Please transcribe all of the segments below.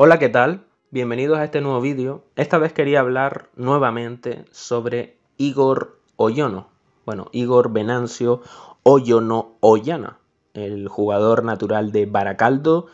Hola, ¿qué tal? Bienvenidos a este nuevo vídeo. Esta vez quería hablar nuevamente sobre Igor Oyono. Bueno, Igor Venancio Oyono Ollana, el jugador natural de Baracaldo,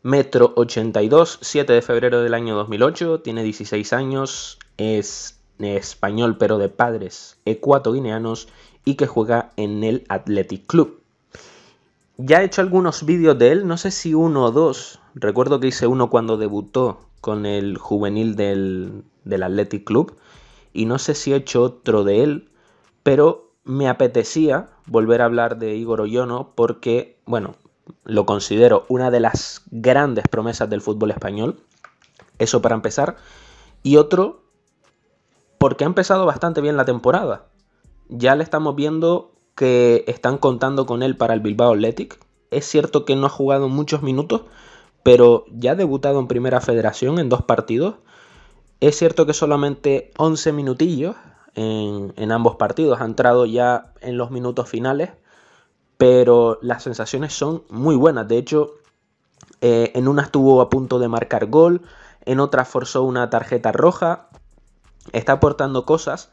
metro 82, 7 de febrero del año 2008, tiene 16 años, es español pero de padres ecuatoguineanos y que juega en el Athletic Club. Ya he hecho algunos vídeos de él, no sé si uno o dos. Recuerdo que hice uno cuando debutó con el juvenil del, del Athletic Club. Y no sé si he hecho otro de él, pero me apetecía volver a hablar de Igor Oyono porque, bueno, lo considero una de las grandes promesas del fútbol español. Eso para empezar. Y otro, porque ha empezado bastante bien la temporada. Ya le estamos viendo que están contando con él para el Bilbao Athletic. Es cierto que no ha jugado muchos minutos, pero ya ha debutado en Primera Federación en dos partidos. Es cierto que solamente 11 minutillos en, ambos partidos. Ha entrado ya en los minutos finales, pero las sensaciones son muy buenas. De hecho, eh, en una estuvo a punto de marcar gol, en otra forzó una tarjeta roja. Está aportando cosas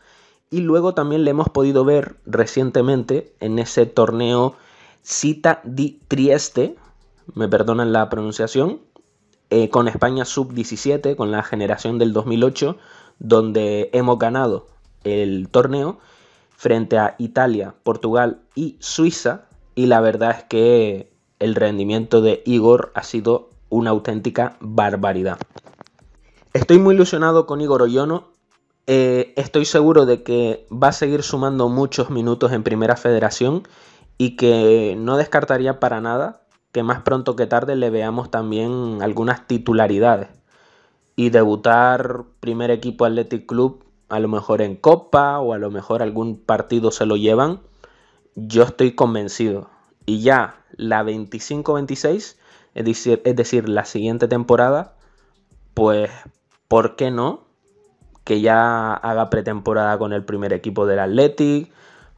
y luego también le hemos podido ver recientemente en ese torneo Cita di Trieste, me perdonan la pronunciación, eh, con España sub-17, con la generación del 2008, donde hemos ganado el torneo frente a Italia, Portugal y Suiza. Y la verdad es que el rendimiento de Igor ha sido una auténtica barbaridad. Estoy muy ilusionado con Igor Oyono eh, estoy seguro de que va a seguir sumando muchos minutos en Primera Federación y que no descartaría para nada que más pronto que tarde le veamos también algunas titularidades y debutar primer equipo Athletic Club a lo mejor en Copa o a lo mejor algún partido se lo llevan, yo estoy convencido. Y ya la 25-26, es es decir, la siguiente temporada, pues, ¿por qué no? que ya haga pretemporada con el primer equipo del Athletic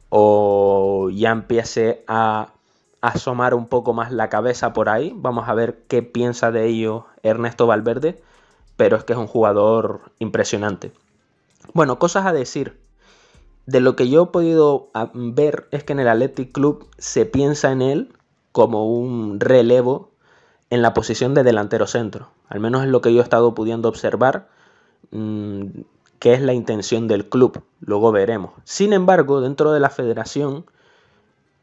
o ya empiece a asomar un poco más la cabeza por ahí. Vamos a ver qué piensa de ello Ernesto Valverde, pero es que es un jugador impresionante. Bueno, cosas a decir. De lo que yo he podido ah, ver es que en el Athletic Club se piensa en él como un relevo en la posición de delantero centro. Al menos es lo que yo he estado pudiendo observar. Mm, que es la intención del club, luego veremos. Sin embargo, dentro de la federación,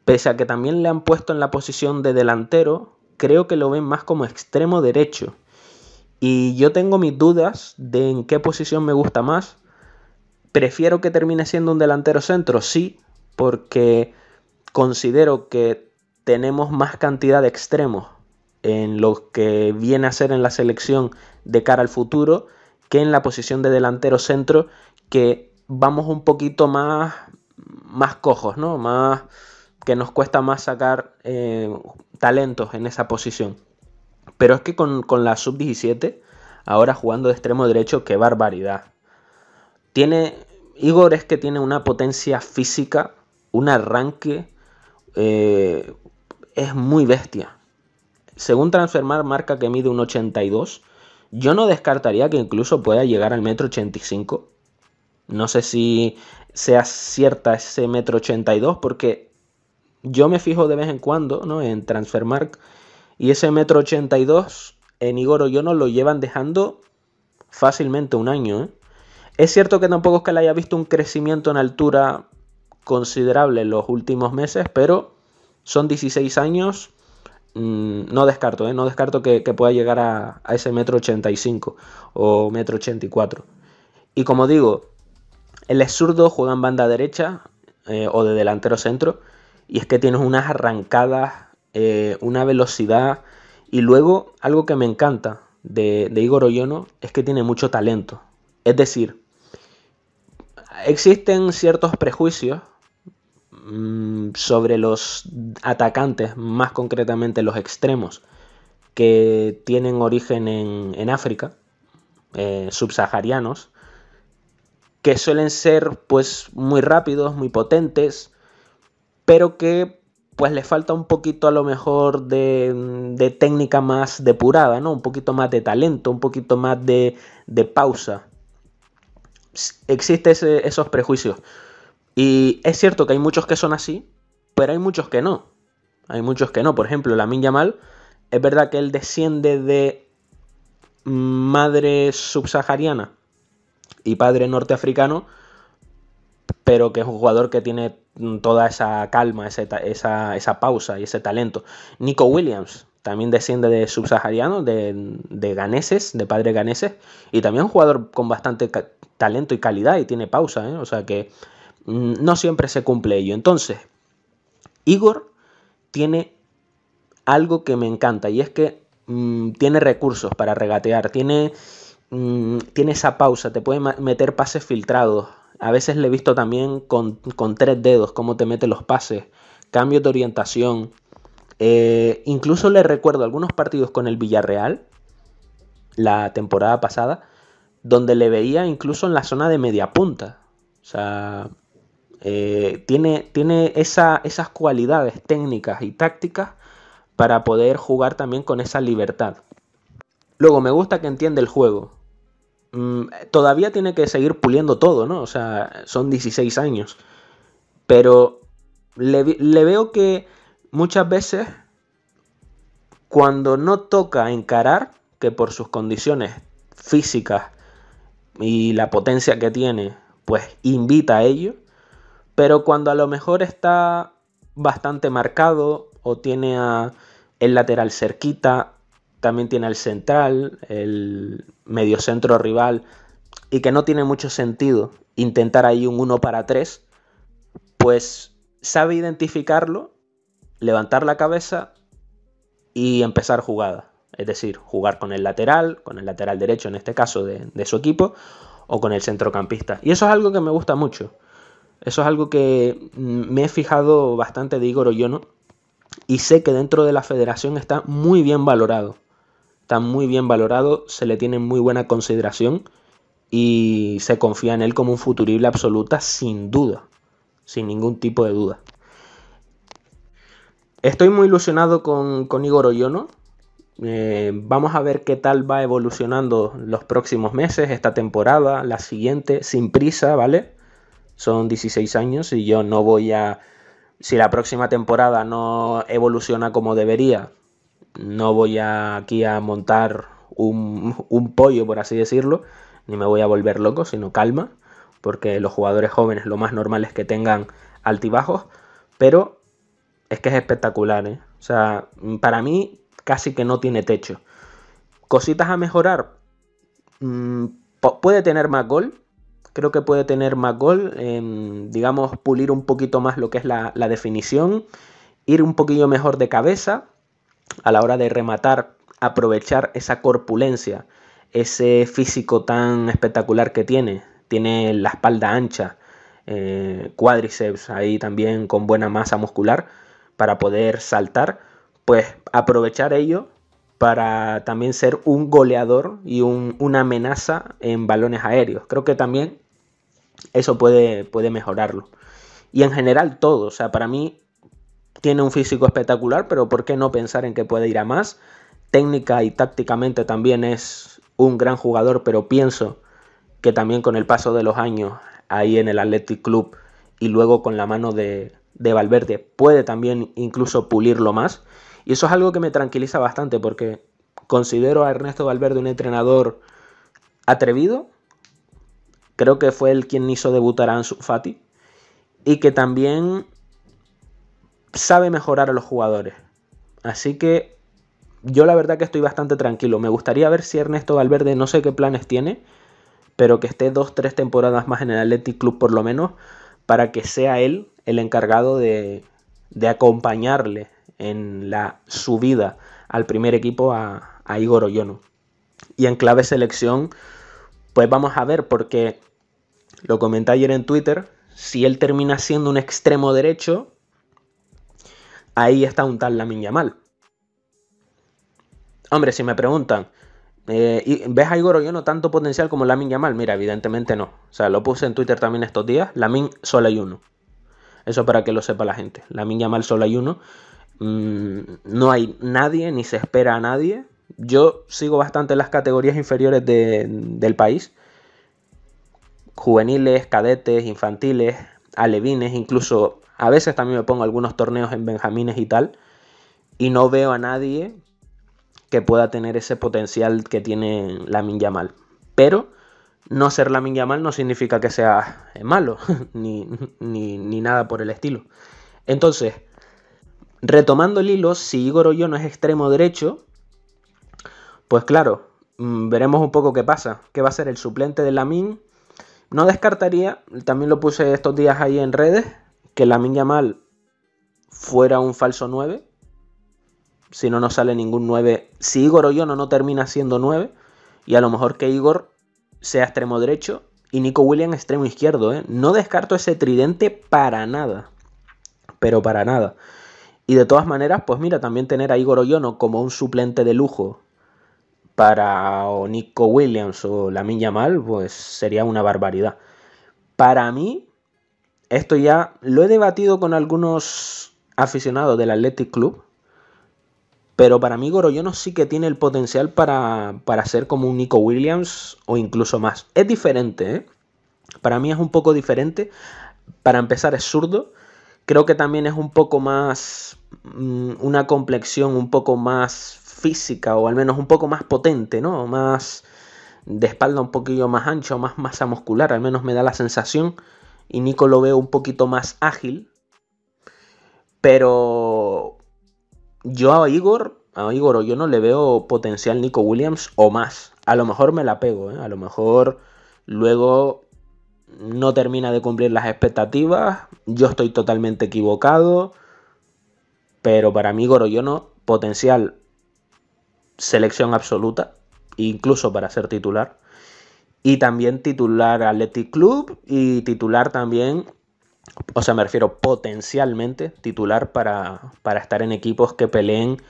pese a que también le han puesto en la posición de delantero, creo que lo ven más como extremo derecho. Y yo tengo mis dudas de en qué posición me gusta más. Prefiero que termine siendo un delantero centro, sí, porque considero que tenemos más cantidad de extremos en lo que viene a ser en la selección de cara al futuro que en la posición de delantero centro, que vamos un poquito más, más cojos, Más, que nos cuesta más sacar eh, talentos en esa posición. Pero es que con, la sub-17, ahora jugando de extremo derecho, qué barbaridad. Tiene, Igor es que tiene una potencia física, un arranque, eh, es muy bestia. Según Transfermar marca que mide un 82 yo no descartaría que incluso pueda llegar al metro 85. No sé si sea cierta ese metro 82 porque yo me fijo de vez en cuando en Transfermark y ese metro 82 en Igor no lo llevan dejando fácilmente un año. ¿eh? Es cierto que tampoco es que le haya visto un crecimiento en altura considerable en los últimos meses, pero son 16 años Mm, no descarto, ¿eh? no descarto que, pueda llegar a, ese metro 85 o metro 84. Y como digo, el es zurdo, juega en banda derecha eh, o de delantero centro, y es que tienes unas arrancadas, eh, una velocidad, y luego algo que me encanta de, de Igor Oyono es que tiene mucho talento. Es decir, existen ciertos prejuicios Mm, sobre los atacantes, más concretamente los extremos, que tienen origen en, en África, eh, subsaharianos, que suelen ser pues muy rápidos, muy potentes, pero que pues les falta un poquito a lo mejor de, de técnica más depurada, ¿no? Un poquito más de talento, un poquito más de, de pausa. Existen esos prejuicios y es cierto que hay muchos que son así, pero hay muchos que no. Hay muchos que no. Por ejemplo, Lamin Yamal, es verdad que él desciende de madre subsahariana y padre norteafricano, pero que es un jugador que tiene toda esa calma, esa, pausa y ese talento. Nico Williams también desciende de subsahariano, de, de ganeses, de padre ganeses, y también es un jugador con bastante talento y calidad y tiene pausa, ¿eh? o sea que Mm, no siempre se cumple ello. Entonces, Igor tiene algo que me encanta y es que mm, tiene recursos para regatear, tiene, mm, tiene esa pausa, te puede meter pases filtrados. A veces le he visto también con, tres dedos cómo te mete los pases, cambios de orientación. Eh, incluso le recuerdo algunos partidos con el Villarreal la temporada pasada, donde le veía incluso en la zona de media punta. O sea, eh, tiene, tiene esas cualidades técnicas y tácticas para poder jugar también con esa libertad. Luego, me gusta que entiende el juego. Mm, todavía tiene que seguir puliendo todo, ¿no? O sea, son 16 años. Pero le veo que muchas veces, cuando no toca encarar, que por sus condiciones físicas y la potencia que tiene, pues invita a ello, pero cuando a lo mejor está bastante marcado o tiene el lateral cerquita, también tiene el central, el mediocentro rival, y que no tiene mucho sentido intentar ahí un 1 para 3, pues sabe identificarlo, levantar la cabeza y empezar jugada. Es decir, jugar con el lateral, con el lateral derecho en este caso de su equipo, o con el centrocampista. Y eso es algo que me gusta mucho. Eso es algo que mm, me he fijado bastante de Igor Oyono y sé que dentro de la federación está muy bien valorado. Está muy bien valorado, se le tiene muy buena consideración y se confía en él como un futurible absoluta sin duda, sin ningún tipo de duda. Estoy muy ilusionado con, Igor Oyono. Eh, vamos a ver qué tal va evolucionando los próximos meses, esta temporada, la siguiente, sin prisa, ¿vale? Son 16 años y yo no voy a... Si la próxima temporada no evoluciona como debería, no voy aquí a montar un, pollo, por así decirlo, ni me voy a volver loco, sino calma, porque los jugadores jóvenes lo más normal es que tengan altibajos, pero es que es espectacular, ¿eh? O sea, para mí casi que no tiene techo. Cositas a mejorar. Mm, puede tener más gol, creo que puede tener más gol, em, digamos, pulir un poquito más lo que es la, definición, ir un poquillo mejor de cabeza a la hora de rematar, aprovechar esa corpulencia, ese físico tan espectacular que tiene, tiene la espalda ancha, eh, cuádriceps ahí también con buena masa muscular para poder saltar, pues aprovechar ello para también ser un goleador y una amenaza en balones aéreos. Creo que también eso puede, puede mejorarlo. Y en general todo, o sea, para mí tiene un físico espectacular, pero ¿por qué no pensar en que puede ir a más? Técnica y tácticamente también es un gran jugador, pero pienso que también con el paso de los años ahí en el Athletic Club y luego con la mano de, de Valverde puede también incluso pulirlo más. Y eso es algo que me tranquiliza bastante porque considero a Ernesto Valverde un entrenador atrevido, creo que fue él quien hizo debutar a Ansu Fati, y que también sabe mejorar a los jugadores. Así que yo la verdad que estoy bastante tranquilo. Me gustaría ver si Ernesto Valverde no sé qué planes tiene, pero que esté dos, tres temporadas más en el Athletic Club por lo menos, para que sea él el encargado de, acompañarle en la subida al primer equipo a, a Igor Oyono. Y en clave selección, pues vamos a ver, porque lo comenté ayer en Twitter, si él termina siendo un extremo derecho, ahí está un tal Lamin Yamal. Hombre, si me preguntan, eh, ¿ves a Igor no tanto potencial como Lamin Yamal? Mira, evidentemente no. O sea, lo puse en Twitter también estos días. Lamin solo hay uno. Eso para que lo sepa la gente. Lamin Yamal solo hay uno. Mm, no hay nadie, ni se espera a nadie. Yo sigo bastante las categorías inferiores del país juveniles, cadetes, infantiles, alevines, incluso a veces también me pongo algunos torneos en benjamines y tal, y no veo a nadie que pueda tener ese potencial que tiene la Yamal. Pero no ser la Yamal no significa que sea malo, ni, nada por el estilo. Entonces, retomando el hilo, si Igor no es extremo derecho, pues claro, mm, veremos un poco qué pasa. ¿Qué va a ser el suplente de la Lamin? No descartaría, también lo puse estos días ahí en redes, que la mal fuera un falso 9. Si no no sale ningún 9, si Igor Oyono no termina siendo 9, y a lo mejor que Igor sea extremo derecho y Nico William extremo izquierdo. ¿eh? No descarto ese tridente para nada, pero para nada. Y de todas maneras, pues mira, también tener a Igor Oyono como un suplente de lujo para Nico Williams o Lamin mal, pues sería una barbaridad. Para mí, esto ya lo he debatido con algunos aficionados del Athletic Club. Pero para mí no sí que tiene el potencial para, ser como un Nico Williams o incluso más. Es diferente, ¿eh? Para mí es un poco diferente. Para empezar es zurdo. Creo que también es un poco más... Mm, una complexión un poco más física o al menos un poco más potente, ¿no? Más de espalda un poquillo más ancho, más masa muscular, al menos me da la sensación. Y Nico lo veo un poquito más ágil. Pero yo a Igor, a Igor yo no le veo potencial Nico Williams o más. A lo mejor me la pego, ¿eh? a lo mejor luego no termina de cumplir las expectativas. Yo estoy totalmente equivocado. Pero para mí yo no. potencial selección absoluta, incluso para ser titular. Y también titular Athletic Club y titular también, o sea, me refiero potencialmente titular para, estar en equipos que peleen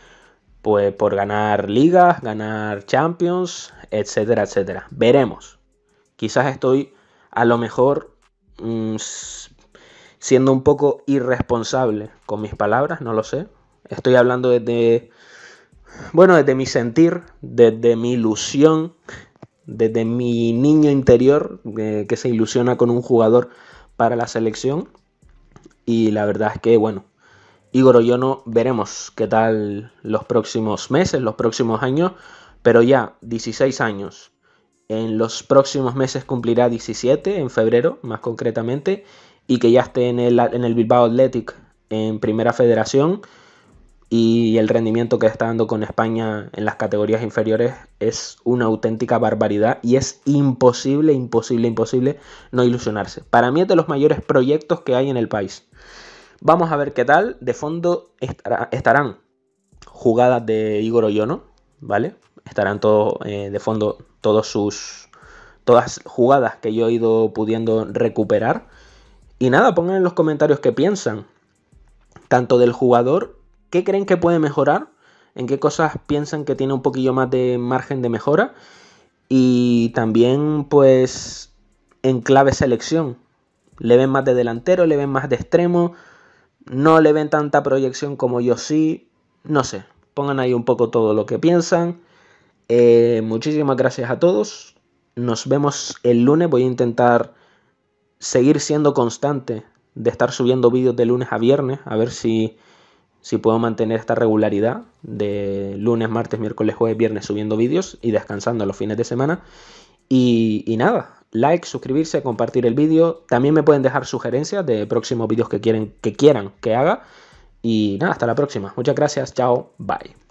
pues, por ganar ligas, ganar champions, etcétera, etcétera. Veremos. Quizás estoy a lo mejor mm, siendo un poco irresponsable con mis palabras, no lo sé. Estoy hablando de... Bueno, desde mi sentir, desde mi ilusión, desde mi niño interior eh, que se ilusiona con un jugador para la selección. Y la verdad es que, bueno, Igor yo no veremos qué tal los próximos meses, los próximos años, pero ya 16 años. En los próximos meses cumplirá 17, en febrero más concretamente, y que ya esté en el, en el Bilbao Athletic en Primera Federación y el rendimiento que está dando con España en las categorías inferiores es una auténtica barbaridad y es imposible, imposible, imposible no ilusionarse. Para mí es de los mayores proyectos que hay en el país. Vamos a ver qué tal. De fondo estarán jugadas de Igor Oyono, ¿vale? Estarán todo, eh, de fondo todos sus, todas jugadas que yo he ido pudiendo recuperar. Y nada, pongan en los comentarios qué piensan, tanto del jugador ¿Qué creen que puede mejorar? ¿En qué cosas piensan que tiene un poquillo más de margen de mejora? Y también, pues, en clave selección. Le ven más de delantero, le ven más de extremo. No le ven tanta proyección como yo sí. No sé. Pongan ahí un poco todo lo que piensan. Eh, muchísimas gracias a todos. Nos vemos el lunes. Voy a intentar seguir siendo constante de estar subiendo vídeos de lunes a viernes. A ver si si puedo mantener esta regularidad de lunes, martes, miércoles, jueves, viernes subiendo vídeos y descansando los fines de semana. Y, nada, like, suscribirse, compartir el vídeo. También me pueden dejar sugerencias de próximos vídeos que, quieren, que quieran que haga. Y nada, hasta la próxima. Muchas gracias, chao, bye.